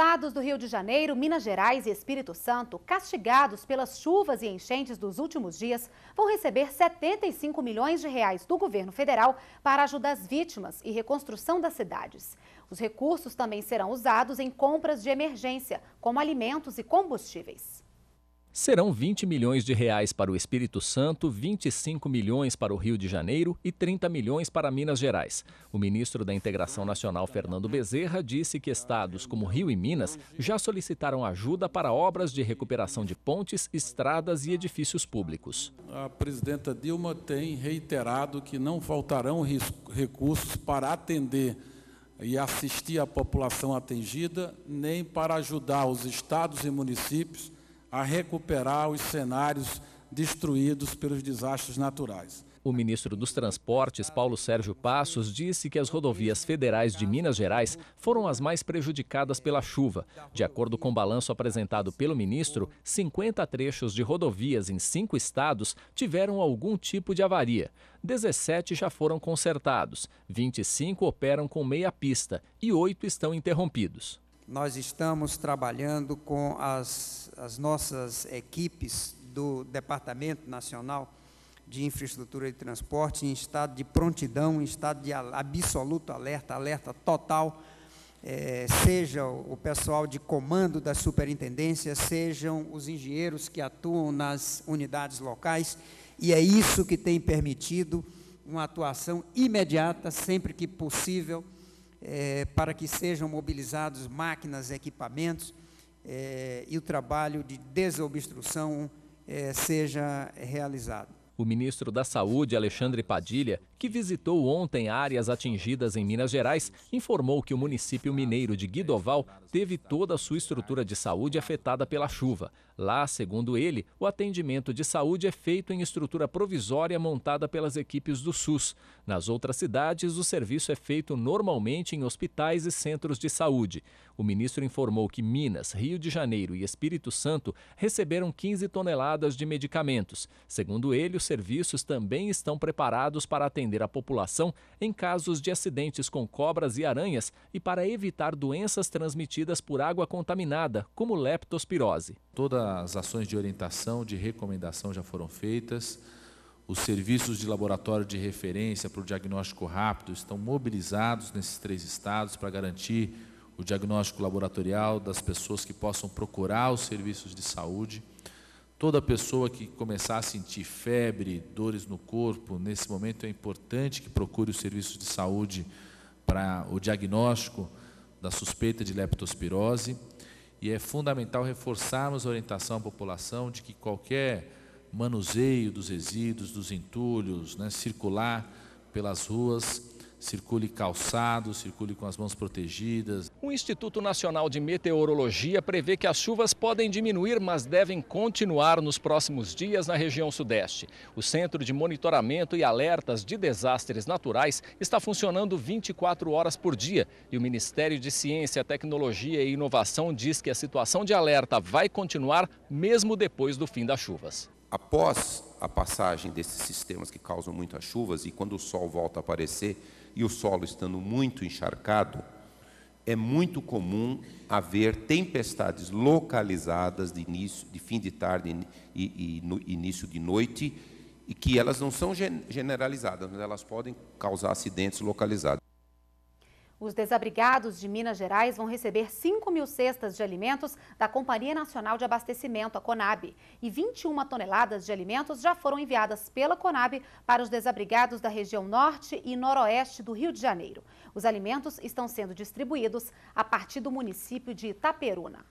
estados do Rio de Janeiro, Minas Gerais e Espírito Santo, castigados pelas chuvas e enchentes dos últimos dias, vão receber 75 milhões de reais do governo federal para ajudar as vítimas e reconstrução das cidades. Os recursos também serão usados em compras de emergência, como alimentos e combustíveis. Serão 20 milhões de reais para o Espírito Santo, 25 milhões para o Rio de Janeiro e 30 milhões para Minas Gerais. O ministro da Integração Nacional, Fernando Bezerra, disse que estados como Rio e Minas já solicitaram ajuda para obras de recuperação de pontes, estradas e edifícios públicos. A presidenta Dilma tem reiterado que não faltarão recursos para atender e assistir a população atingida, nem para ajudar os estados e municípios a recuperar os cenários destruídos pelos desastres naturais. O ministro dos Transportes, Paulo Sérgio Passos, disse que as rodovias federais de Minas Gerais foram as mais prejudicadas pela chuva. De acordo com o balanço apresentado pelo ministro, 50 trechos de rodovias em cinco estados tiveram algum tipo de avaria. 17 já foram consertados, 25 operam com meia pista e oito estão interrompidos nós estamos trabalhando com as, as nossas equipes do Departamento Nacional de Infraestrutura e Transporte em estado de prontidão, em estado de absoluto alerta, alerta total, é, seja o pessoal de comando da superintendência, sejam os engenheiros que atuam nas unidades locais, e é isso que tem permitido uma atuação imediata, sempre que possível, é, para que sejam mobilizados máquinas, equipamentos é, e o trabalho de desobstrução eh, seja realizado o ministro da Saúde, Alexandre Padilha, que visitou ontem áreas atingidas em Minas Gerais, informou que o município mineiro de Guidoval teve toda a sua estrutura de saúde afetada pela chuva. Lá, segundo ele, o atendimento de saúde é feito em estrutura provisória montada pelas equipes do SUS. Nas outras cidades, o serviço é feito normalmente em hospitais e centros de saúde. O ministro informou que Minas, Rio de Janeiro e Espírito Santo receberam 15 toneladas de medicamentos. Segundo ele, o serviços também estão preparados para atender a população em casos de acidentes com cobras e aranhas e para evitar doenças transmitidas por água contaminada, como leptospirose. Todas as ações de orientação, de recomendação já foram feitas. Os serviços de laboratório de referência para o diagnóstico rápido estão mobilizados nesses três estados para garantir o diagnóstico laboratorial das pessoas que possam procurar os serviços de saúde. Toda pessoa que começar a sentir febre, dores no corpo, nesse momento é importante que procure o serviço de saúde para o diagnóstico da suspeita de leptospirose. E é fundamental reforçarmos a orientação à população de que qualquer manuseio dos resíduos, dos entulhos, né, circular pelas ruas, circule calçado, circule com as mãos protegidas. O Instituto Nacional de Meteorologia prevê que as chuvas podem diminuir, mas devem continuar nos próximos dias na região sudeste. O Centro de Monitoramento e Alertas de Desastres Naturais está funcionando 24 horas por dia e o Ministério de Ciência, Tecnologia e Inovação diz que a situação de alerta vai continuar mesmo depois do fim das chuvas. Após a passagem desses sistemas que causam muitas chuvas e quando o sol volta a aparecer, e o solo estando muito encharcado, é muito comum haver tempestades localizadas de, início, de fim de tarde e, e no, início de noite, e que elas não são generalizadas, mas elas podem causar acidentes localizados. Os desabrigados de Minas Gerais vão receber 5 mil cestas de alimentos da Companhia Nacional de Abastecimento, a Conab. E 21 toneladas de alimentos já foram enviadas pela Conab para os desabrigados da região norte e noroeste do Rio de Janeiro. Os alimentos estão sendo distribuídos a partir do município de Itaperuna.